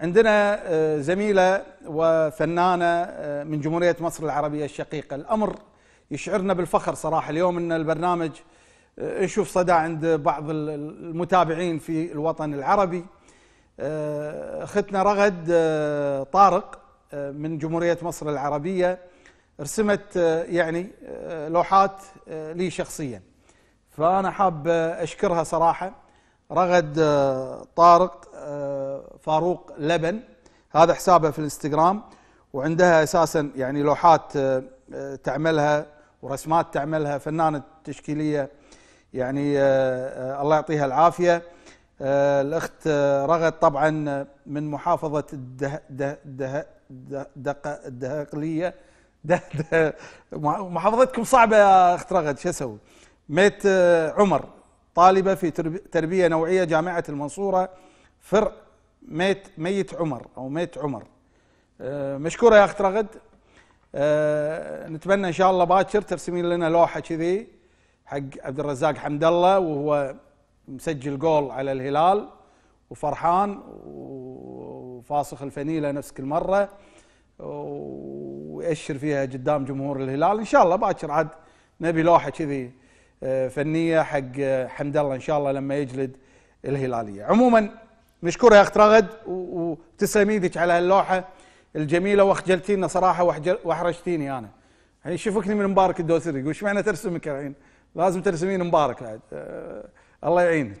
عندنا آه، زميلة وفنانة آه، من جمهورية مصر العربية الشقيقة الأمر يشعرنا بالفخر صراحة اليوم أن البرنامج آه، نشوف صدى عند بعض المتابعين في الوطن العربي أختنا رغد طارق من جمهورية مصر العربية رسمت يعني لوحات لي شخصيا فأنا حاب أشكرها صراحة رغد طارق فاروق لبن هذا حسابها في الانستغرام وعندها اساسا يعني لوحات آه، آه، تعملها ورسمات تعملها فنانه تشكيليه يعني آه، الله يعطيها العافيه الاخت رغد طبعا من محافظه الده ده ده ده الدهقليه ده ده محافظتكم صعبه يا اخت رغد شو اسوي؟ ميت عمر طالبه في تربيه نوعيه جامعه المنصوره فرع ميت ميت عمر او ميت عمر آه، مشكوره يا اخت رغد آه، نتمنى ان شاء الله باكر ترسمين لنا لوحه كذي حق عبد الرزاق حمد الله وهو مسجل جول على الهلال وفرحان وفاسخ الفنيله نفس كل مره ويأشر فيها قدام جمهور الهلال ان شاء الله باكر عاد نبي لوحه كذي آه، فنيه حق حمد الله ان شاء الله لما يجلد الهلاليه عموما نشكرها يا اخت رغد وتسلمي ايدك على هاللوحه الجميله وخجلتينا صراحه واحرجتيني انا يعني شوفكني من مبارك الدوسري يقول ايش معنى ترسمك الحين؟ لازم ترسمين مبارك بعد أه الله يعينك